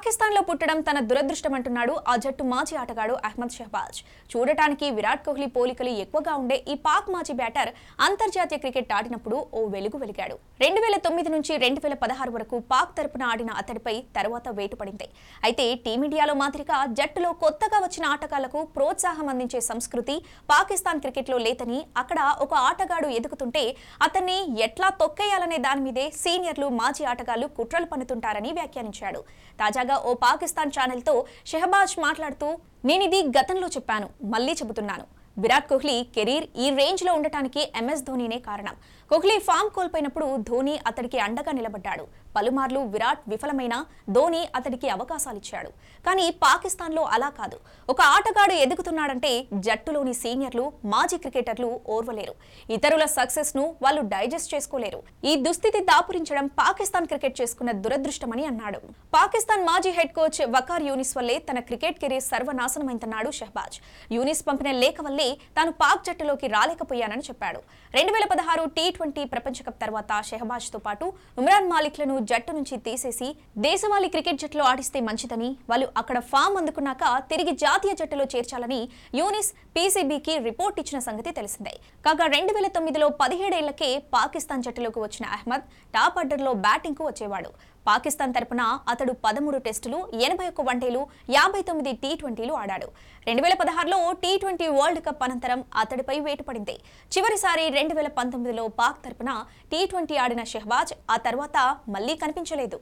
పాకిస్తాన్ లో పుట్టడం తన దురదృష్టం అంటున్నాడు ఆ జట్టు మాజీ ఆటగాడు అహ్మద్ షహబాజ్ చూడటానికి విరాట్ కోహ్లీ పోలికలు ఎక్కువగా ఉండే ఈ పాక్ మాజీ బ్యాటర్ అంతర్జాతీయ క్రికెట్ ఆడినప్పుడు ఓ వెలుగు వెలిగాడు రెండు వేల తొమ్మిది నుంచి రెండు వేల పదహారు వరకు పాక్ తరపున ఆడిన అతడిపై తర్వాత వేటు పడింది అయితే టీమిండియాలో మాదిరిగా జట్టులో కొత్తగా వచ్చిన ఆటగాళ్లకు ప్రోత్సాహం అందించే సంస్కృతి పాకిస్తాన్ క్రికెట్లో లేదని అక్కడ ఒక ఆటగాడు ఎదుగుతుంటే అతన్ని ఎట్లా తొక్కేయాలనే దాని మీదే సీనియర్లు మాజీ ఆటగాళ్లు కుట్రలు పన్నుతుంటారని వ్యాఖ్యానించాడు తాజాగా కాగా ఓ పాకిస్తాన్ ఛానల్తో షెహబాజ్ మాట్లాడుతూ నేనిది గతంలో చెప్పాను మళ్ళీ చెబుతున్నాను విరాట్ కోహ్లీ కెరీర్ ఈ రేంజ్ లో ఉండటానికి ఎంఎస్ ధోనీనే కారణం కోహ్లీ ఫామ్ కోల్పోయినప్పుడు ధోని అతడికి అండగా నిలబడ్డాడు పలుమార్లు విరాట్ విఫలమైన ధోని అతడికి అవకాశాలిచ్చాడు కానీ పాకిస్తాన్లో అలా కాదు ఒక ఆటగాడు ఎదుగుతున్నాడంటే జట్టులోని సీనియర్లు మాజీ క్రికెటర్లు ఓర్వలేరు ఇతరుల సక్సెస్ ను వాళ్ళు డైజెస్ట్ చేసుకోలేరు ఈ దుస్థితి దాపురించడం పాకిస్తాన్ క్రికెట్ చేసుకున్న దురదృష్టమని అన్నాడు పాకిస్తాన్ మాజీ హెడ్ కోచ్ వకార్ యూనిస్ వల్లే తన క్రికెట్ కెరీర్ సర్వనాశనమైందన్నాడు షహబాజ్ యూనిస్ పంపిన లేఖ వల్లే తాను పాక్ జట్టులోకి రాలేకపోయానని చెప్పాడు రెండు వేల పదహారు టీ ట్వంటీ ప్రపంచ కప్ తర్వాత తో పాటు ఉమ్రాన్ మాలిక్లను జట్టు నుంచి తీసేసి దేశవాళీ క్రికెట్ జట్టులో ఆడిస్తే మంచిదని వాళ్ళు అక్కడ ఫామ్ అందుకున్నాక తిరిగి జాతీయ జట్టులో చేర్చాలని యూనిస్ పీసీబీకి రిపోర్ట్ ఇచ్చిన సంగతి తెలిసిందే కాగా రెండు వేల తొమ్మిదిలో పదిహేడేళ్లకే పాకిస్తాన్ జట్టులోకి వచ్చిన అహ్మద్ టాప్ ఆర్డర్లో బ్యాటింగ్కు వచ్చేవాడు పాకిస్తాన్ తరపున అతడు పదమూడు టెస్టులు ఎనభై ఒక్క వన్డేలు యాభై తొమ్మిది టీ ట్వంటీలు ఆడాడు రెండు వేల పదహారులో టీ ట్వంటీ వరల్డ్ కప్ అనంతరం అతడిపై వేటు పడింది చివరిసారి రెండు వేల పంతొమ్మిదిలో పాక్ తరపున టీ ట్వంటీ ఆడిన షెహ్బాజ్ ఆ తర్వాత మళ్లీ కనిపించలేదు